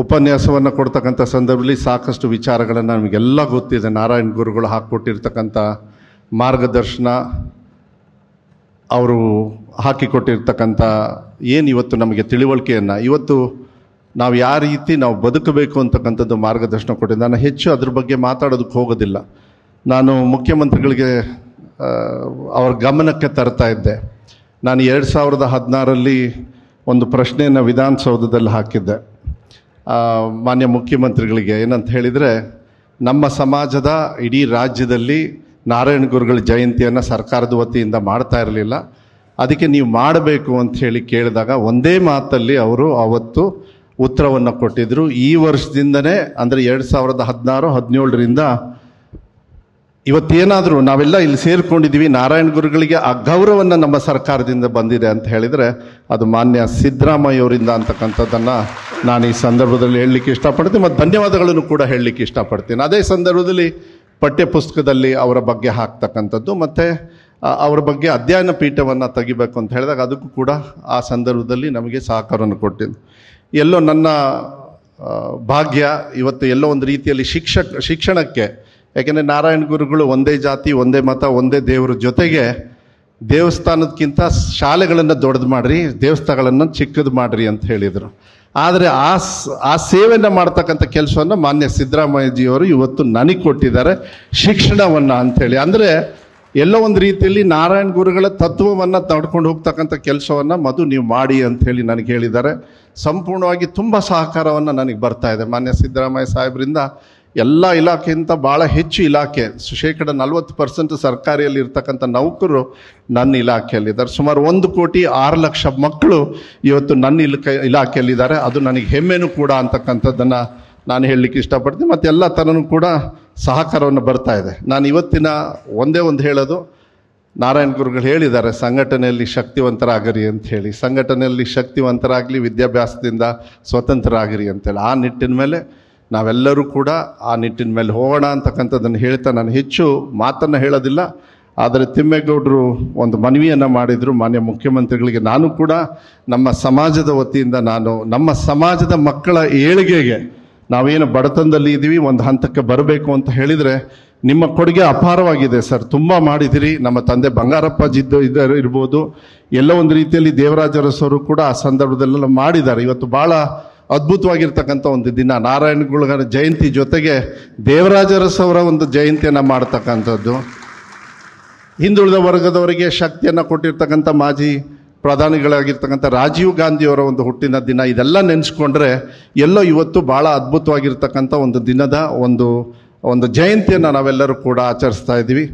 ಉಪನ್ಯಾಸವನ್ನು ಕೊಡ್ತಕ್ಕಂಥ ಸಂದರ್ಭದಲ್ಲಿ ಸಾಕಷ್ಟು ವಿಚಾರಗಳನ್ನು ನಮಗೆಲ್ಲ ಗೊತ್ತಿದೆ ನಾರಾಯಣ ಗುರುಗಳು ಹಾಕಿಕೊಟ್ಟಿರ್ತಕ್ಕಂಥ ಮಾರ್ಗದರ್ಶನ ಅವರು ಹಾಕಿಕೊಟ್ಟಿರ್ತಕ್ಕಂಥ ಏನು ಇವತ್ತು ನಮಗೆ ತಿಳಿವಳಿಕೆಯನ್ನು ಇವತ್ತು ನಾವು ಯಾವ ರೀತಿ ನಾವು ಬದುಕಬೇಕು ಅಂತಕ್ಕಂಥದ್ದು ಮಾರ್ಗದರ್ಶನ ಕೊಟ್ಟಿದ್ದೆ ನಾನು ಹೆಚ್ಚು ಅದ್ರ ಬಗ್ಗೆ ಮಾತಾಡೋದಕ್ಕೆ ಹೋಗೋದಿಲ್ಲ ನಾನು ಮುಖ್ಯಮಂತ್ರಿಗಳಿಗೆ ಅವರ ಗಮನಕ್ಕೆ ತರ್ತಾ ಇದ್ದೆ ನಾನು ಎರಡು ಸಾವಿರದ ಹದಿನಾರಲ್ಲಿ ಒಂದು ಪ್ರಶ್ನೆಯನ್ನು ವಿಧಾನಸೌಧದಲ್ಲಿ ಹಾಕಿದ್ದೆ ಮಾನ್ಯ ಮುಖ್ಯಮಂತ್ರಿಗಳಿಗೆ ಏನಂತ ಹೇಳಿದರೆ ನಮ್ಮ ಸಮಾಜದ ಇಡೀ ರಾಜ್ಯದಲ್ಲಿ ನಾರಾಯಣ ಗುರುಗಳ ಜಯಂತಿಯನ್ನು ಸರ್ಕಾರದ ವತಿಯಿಂದ ಮಾಡ್ತಾ ಇರಲಿಲ್ಲ ಅದಕ್ಕೆ ನೀವು ಮಾಡಬೇಕು ಅಂತ ಹೇಳಿ ಕೇಳಿದಾಗ ಒಂದೇ ಮಾತಲ್ಲಿ ಅವರು ಅವತ್ತು ಉತ್ತರವನ್ನು ಕೊಟ್ಟಿದ್ದರು ಈ ವರ್ಷದಿಂದನೇ ಅಂದರೆ ಎರಡು ಸಾವಿರದ ಹದಿನಾರು ಹದಿನೇಳರಿಂದ ಇವತ್ತೇನಾದರೂ ನಾವೆಲ್ಲ ಇಲ್ಲಿ ಸೇರಿಕೊಂಡಿದ್ದೀವಿ ನಾರಾಯಣ ಗುರುಗಳಿಗೆ ಆ ಗೌರವವನ್ನು ನಮ್ಮ ಸರ್ಕಾರದಿಂದ ಬಂದಿದೆ ಅಂತ ಹೇಳಿದರೆ ಅದು ಮಾನ್ಯ ಸಿದ್ದರಾಮಯ್ಯವರಿಂದ ಅಂತಕ್ಕಂಥದ್ದನ್ನು ನಾನು ಈ ಸಂದರ್ಭದಲ್ಲಿ ಹೇಳಲಿಕ್ಕೆ ಇಷ್ಟಪಡ್ತೀನಿ ಮತ್ತು ಧನ್ಯವಾದಗಳನ್ನು ಕೂಡ ಹೇಳಲಿಕ್ಕೆ ಇಷ್ಟಪಡ್ತೀನಿ ಅದೇ ಸಂದರ್ಭದಲ್ಲಿ ಪಠ್ಯಪುಸ್ತಕದಲ್ಲಿ ಅವರ ಬಗ್ಗೆ ಹಾಕ್ತಕ್ಕಂಥದ್ದು ಮತ್ತು ಅವರ ಬಗ್ಗೆ ಅಧ್ಯಯನ ಪೀಠವನ್ನು ತೆಗಿಬೇಕು ಅಂತ ಹೇಳಿದಾಗ ಅದಕ್ಕೂ ಕೂಡ ಆ ಸಂದರ್ಭದಲ್ಲಿ ನಮಗೆ ಸಹಕಾರವನ್ನು ಕೊಟ್ಟಿದ್ದು ಎಲ್ಲೋ ನನ್ನ ಭಾಗ್ಯ ಇವತ್ತು ಎಲ್ಲೋ ಒಂದು ರೀತಿಯಲ್ಲಿ ಶಿಕ್ಷಕ ಶಿಕ್ಷಣಕ್ಕೆ ಯಾಕೆಂದರೆ ನಾರಾಯಣ ಗುರುಗಳು ಒಂದೇ ಜಾತಿ ಒಂದೇ ಮತ ಒಂದೇ ದೇವರ ಜೊತೆಗೆ ದೇವಸ್ಥಾನದಕ್ಕಿಂತ ಶಾಲೆಗಳನ್ನು ದೊಡ್ಡದು ಮಾಡಿರಿ ದೇವಸ್ಥಾನಗಳನ್ನು ಚಿಕ್ಕದು ಮಾಡಿರಿ ಅಂತ ಹೇಳಿದರು ಆದರೆ ಆ ಆ ಸೇವೆಯನ್ನು ಮಾಡ್ತಕ್ಕಂಥ ಕೆಲಸವನ್ನು ಮಾನ್ಯ ಸಿದ್ದರಾಮಯ್ಯಜಿಯವರು ಇವತ್ತು ನನಗೆ ಕೊಟ್ಟಿದ್ದಾರೆ ಶಿಕ್ಷಣವನ್ನು ಅಂಥೇಳಿ ಅಂದರೆ ಎಲ್ಲೋ ಒಂದು ರೀತಿಯಲ್ಲಿ ನಾರಾಯಣ ಗುರುಗಳ ತತ್ವವನ್ನು ತಡ್ಕೊಂಡು ಹೋಗ್ತಕ್ಕಂಥ ಕೆಲಸವನ್ನು ಮಧು ನೀವು ಮಾಡಿ ಅಂಥೇಳಿ ನನಗೆ ಹೇಳಿದ್ದಾರೆ ಸಂಪೂರ್ಣವಾಗಿ ತುಂಬ ಸಹಕಾರವನ್ನು ನನಗೆ ಬರ್ತಾ ಇದೆ ಮಾನ್ಯ ಸಿದ್ದರಾಮಯ್ಯ ಸಾಹೇಬರಿಂದ ಎಲ್ಲ ಇಲಾಖೆಯಿಂದ ಭಾಳ ಹೆಚ್ಚು ಇಲಾಖೆ ಶೇಕಡ ನಲವತ್ತು ಪರ್ಸೆಂಟ್ ಸರ್ಕಾರಿಯಲ್ಲಿ ಇರ್ತಕ್ಕಂಥ ನೌಕರು ನನ್ನ ಇಲಾಖೆಯಲ್ಲಿದ್ದಾರೆ ಸುಮಾರು ಒಂದು ಕೋಟಿ ಆರು ಲಕ್ಷ ಮಕ್ಕಳು ಇವತ್ತು ನನ್ನ ಇಲಾಖೆ ಇಲಾಖೆಯಲ್ಲಿದ್ದಾರೆ ಅದು ನನಗೆ ಹೆಮ್ಮೆನೂ ಕೂಡ ಅಂತಕ್ಕಂಥದ್ದನ್ನು ನಾನು ಹೇಳಲಿಕ್ಕೆ ಇಷ್ಟಪಡ್ತೀನಿ ಮತ್ತು ಎಲ್ಲ ಥರನೂ ಕೂಡ ಸಹಕಾರವನ್ನು ಬರ್ತಾ ಇದೆ ನಾನು ಇವತ್ತಿನ ಒಂದೇ ಒಂದು ಹೇಳೋದು ನಾರಾಯಣ ಗುರುಗಳು ಹೇಳಿದ್ದಾರೆ ಸಂಘಟನೆಯಲ್ಲಿ ಅಂತ ಹೇಳಿ ಸಂಘಟನೆಯಲ್ಲಿ ಶಕ್ತಿವಂತರಾಗಲಿ ವಿದ್ಯಾಭ್ಯಾಸದಿಂದ ಸ್ವತಂತ್ರ ಆಗಿರಿ ಅಂತೇಳಿ ಆ ನಿಟ್ಟಿನ ಮೇಲೆ ನಾವೆಲ್ಲರೂ ಕೂಡ ಆ ನಿಟ್ಟಿನ ಮೇಲೆ ಹೋಗೋಣ ಅಂತಕ್ಕಂಥದ್ದನ್ನು ಹೇಳ್ತಾ ನಾನು ಹೆಚ್ಚು ಮಾತನ್ನು ಹೇಳೋದಿಲ್ಲ ಆದರೆ ತಿಮ್ಮೇಗೌಡರು ಒಂದು ಮನವಿಯನ್ನು ಮಾಡಿದರು ಮಾನ್ಯ ಮುಖ್ಯಮಂತ್ರಿಗಳಿಗೆ ನಾನು ಕೂಡ ನಮ್ಮ ಸಮಾಜದ ವತಿಯಿಂದ ನಾನು ನಮ್ಮ ಸಮಾಜದ ಮಕ್ಕಳ ಏಳಿಗೆಗೆ ನಾವೇನು ಬಡತನದಲ್ಲಿ ಇದ್ದೀವಿ ಒಂದು ಹಂತಕ್ಕೆ ಬರಬೇಕು ಅಂತ ಹೇಳಿದರೆ ನಿಮ್ಮ ಕೊಡುಗೆ ಅಪಾರವಾಗಿದೆ ಸರ್ ತುಂಬ ಮಾಡಿದಿರಿ ನಮ್ಮ ತಂದೆ ಜಿದ್ದು ಇದ್ದರು ಇರ್ಬೋದು ಎಲ್ಲ ಒಂದು ರೀತಿಯಲ್ಲಿ ಸವರು ಕೂಡ ಆ ಸಂದರ್ಭದಲ್ಲೆಲ್ಲ ಮಾಡಿದ್ದಾರೆ ಇವತ್ತು ಭಾಳ ಅದ್ಭುತವಾಗಿರ್ತಕ್ಕಂಥ ಒಂದು ದಿನ ನಾರಾಯಣ ಜಯಂತಿ ಜೊತೆಗೆ ದೇವರಾಜರಸವರ ಒಂದು ಜಯಂತಿಯನ್ನು ಮಾಡ್ತಕ್ಕಂಥದ್ದು ಹಿಂದುಳಿದ ವರ್ಗದವರಿಗೆ ಶಕ್ತಿಯನ್ನು ಕೊಟ್ಟಿರ್ತಕ್ಕಂಥ ಮಾಜಿ ಪ್ರಧಾನಿಗಳಾಗಿರ್ತಕ್ಕಂಥ ರಾಜೀವ್ ಗಾಂಧಿಯವರ ಒಂದು ಹುಟ್ಟಿನ ದಿನ ಇದೆಲ್ಲ ನೆನೆಸ್ಕೊಂಡ್ರೆ ಎಲ್ಲೋ ಇವತ್ತು ಭಾಳ ಅದ್ಭುತವಾಗಿರ್ತಕ್ಕಂಥ ಒಂದು ದಿನದ ಒಂದು ಒಂದು ಜಯಂತಿಯನ್ನು ನಾವೆಲ್ಲರೂ ಕೂಡ ಆಚರಿಸ್ತಾ ಇದ್ದೀವಿ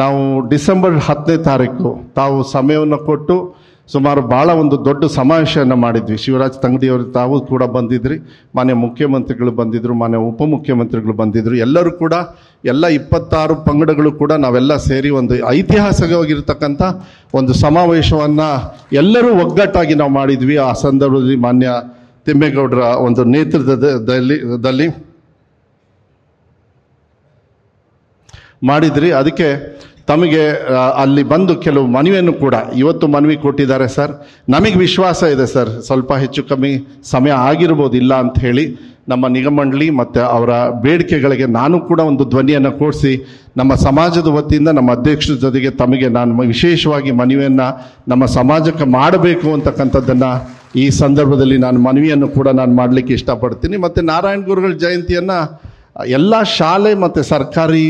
ನಾವು ಡಿಸೆಂಬರ್ ಹತ್ತನೇ ತಾರೀಕು ತಾವು ಸಮಯವನ್ನು ಕೊಟ್ಟು ಸುಮಾರು ಭಾಳ ಒಂದು ದೊಡ್ಡ ಸಮಾವೇಶವನ್ನು ಮಾಡಿದ್ವಿ ಶಿವರಾಜ್ ತಂಗಡಿಯವರು ತಾವು ಕೂಡ ಬಂದಿದ್ರಿ ಮಾನ್ಯ ಮುಖ್ಯಮಂತ್ರಿಗಳು ಬಂದಿದ್ದರು ಮಾನ್ಯ ಉಪಮುಖ್ಯಮಂತ್ರಿಗಳು ಬಂದಿದ್ದರು ಎಲ್ಲರೂ ಕೂಡ ಎಲ್ಲ ಇಪ್ಪತ್ತಾರು ಪಂಗಡಗಳು ಕೂಡ ನಾವೆಲ್ಲ ಸೇರಿ ಒಂದು ಐತಿಹಾಸಿಕವಾಗಿರ್ತಕ್ಕಂಥ ಒಂದು ಸಮಾವೇಶವನ್ನು ಎಲ್ಲರೂ ಒಗ್ಗಟ್ಟಾಗಿ ನಾವು ಮಾಡಿದ್ವಿ ಆ ಸಂದರ್ಭದಲ್ಲಿ ಮಾನ್ಯ ತಿಮ್ಮೇಗೌಡರ ಒಂದು ನೇತೃತ್ವದಲ್ಲಿ ಮಾಡಿದ್ರಿ ಅದಕ್ಕೆ ತಮಗೆ ಅಲ್ಲಿ ಬಂದು ಕೆಲವು ಮನವಿಯನ್ನು ಕೂಡ ಇವತ್ತು ಮನವಿ ಕೊಟ್ಟಿದ್ದಾರೆ ಸರ್ ನಮಗೆ ವಿಶ್ವಾಸ ಇದೆ ಸರ್ ಸ್ವಲ್ಪ ಹೆಚ್ಚು ಕಮ್ಮಿ ಸಮಯ ಆಗಿರ್ಬೋದು ಇಲ್ಲ ಅಂತ ಹೇಳಿ ನಮ್ಮ ನಿಗಮಂಡಳಿ ಮತ್ತು ಅವರ ಬೇಡಿಕೆಗಳಿಗೆ ನಾನು ಕೂಡ ಒಂದು ಧ್ವನಿಯನ್ನು ಕೊಡಿಸಿ ನಮ್ಮ ಸಮಾಜದ ವತಿಯಿಂದ ನಮ್ಮ ಅಧ್ಯಕ್ಷರ ಜೊತೆಗೆ ತಮಗೆ ನಾನು ವಿಶೇಷವಾಗಿ ಮನವಿಯನ್ನು ನಮ್ಮ ಸಮಾಜಕ್ಕೆ ಮಾಡಬೇಕು ಅಂತಕ್ಕಂಥದ್ದನ್ನು ಈ ಸಂದರ್ಭದಲ್ಲಿ ನಾನು ಮನವಿಯನ್ನು ಕೂಡ ನಾನು ಮಾಡಲಿಕ್ಕೆ ಇಷ್ಟಪಡ್ತೀನಿ ಮತ್ತು ನಾರಾಯಣ ಗುರುಗಳ ಜಯಂತಿಯನ್ನು ಎಲ್ಲ ಶಾಲೆ ಮತ್ತು ಸರ್ಕಾರಿ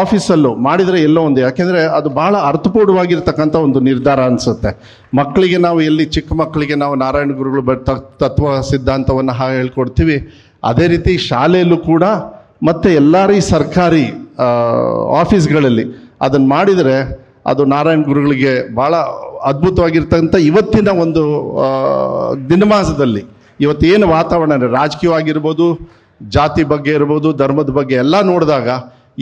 ಆಫೀಸಲ್ಲೂ ಮಾಡಿದರೆ ಎಲ್ಲೋ ಒಂದು ಯಾಕೆಂದರೆ ಅದು ಭಾಳ ಅರ್ಥಪೂರ್ಣವಾಗಿರ್ತಕ್ಕಂಥ ಒಂದು ನಿರ್ಧಾರ ಅನಿಸುತ್ತೆ ಮಕ್ಕಳಿಗೆ ನಾವು ಎಲ್ಲಿ ಚಿಕ್ಕ ಮಕ್ಕಳಿಗೆ ನಾವು ನಾರಾಯಣ ಗುರುಗಳು ಬ ತತ್ವ ಸಿದ್ಧಾಂತವನ್ನು ಹಾಗೆ ಹೇಳ್ಕೊಡ್ತೀವಿ ಅದೇ ರೀತಿ ಶಾಲೆಯಲ್ಲೂ ಕೂಡ ಮತ್ತು ಎಲ್ಲ ರೀ ಸರ್ಕಾರಿ ಆಫೀಸ್ಗಳಲ್ಲಿ ಅದನ್ನು ಮಾಡಿದರೆ ಅದು ನಾರಾಯಣ ಗುರುಗಳಿಗೆ ಭಾಳ ಅದ್ಭುತವಾಗಿರ್ತಕ್ಕಂಥ ಇವತ್ತಿನ ಒಂದು ದಿನಮಾಸದಲ್ಲಿ ಇವತ್ತೇನು ವಾತಾವರಣ ರಾಜಕೀಯವಾಗಿರ್ಬೋದು ಜಾತಿ ಬಗ್ಗೆ ಇರ್ಬೋದು ಧರ್ಮದ ಬಗ್ಗೆ ಎಲ್ಲ ನೋಡಿದಾಗ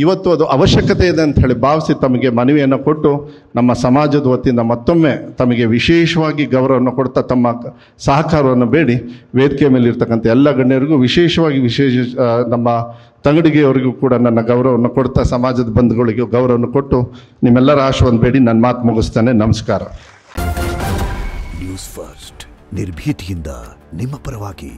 ಇವತ್ತು ಅದು ಅವಶ್ಯಕತೆ ಇದೆ ಅಂತ ಹೇಳಿ ಭಾವಿಸಿ ತಮಗೆ ಮನವಿಯನ್ನು ಕೊಟ್ಟು ನಮ್ಮ ಸಮಾಜದ ವತಿಯಿಂದ ಮತ್ತೊಮ್ಮೆ ತಮಗೆ ವಿಶೇಷವಾಗಿ ಗೌರವವನ್ನು ಕೊಡ್ತಾ ತಮ್ಮ ಸಹಕಾರವನ್ನು ಬೇಡಿ ವೇದಿಕೆ ಮೇಲೆ ಇರ್ತಕ್ಕಂಥ ಎಲ್ಲ ಗಣ್ಯರಿಗೂ ವಿಶೇಷವಾಗಿ ವಿಶೇಷ ನಮ್ಮ ತಂಗಡಿಗೆಯವರಿಗೂ ಕೂಡ ನನ್ನ ಗೌರವವನ್ನು ಕೊಡ್ತಾ ಸಮಾಜದ ಬಂಧುಗಳಿಗೂ ಗೌರವವನ್ನು ಕೊಟ್ಟು ನಿಮ್ಮೆಲ್ಲರ ಆಶವನ್ನು ಬೇಡಿ ನನ್ನ ಮಾತು ಮುಗಿಸ್ತಾನೆ ನಮಸ್ಕಾರ ನ್ಯೂಸ್ ಫಸ್ಟ್ ನಿರ್ಭೀತಿಯಿಂದ ನಿಮ್ಮ ಪರವಾಗಿ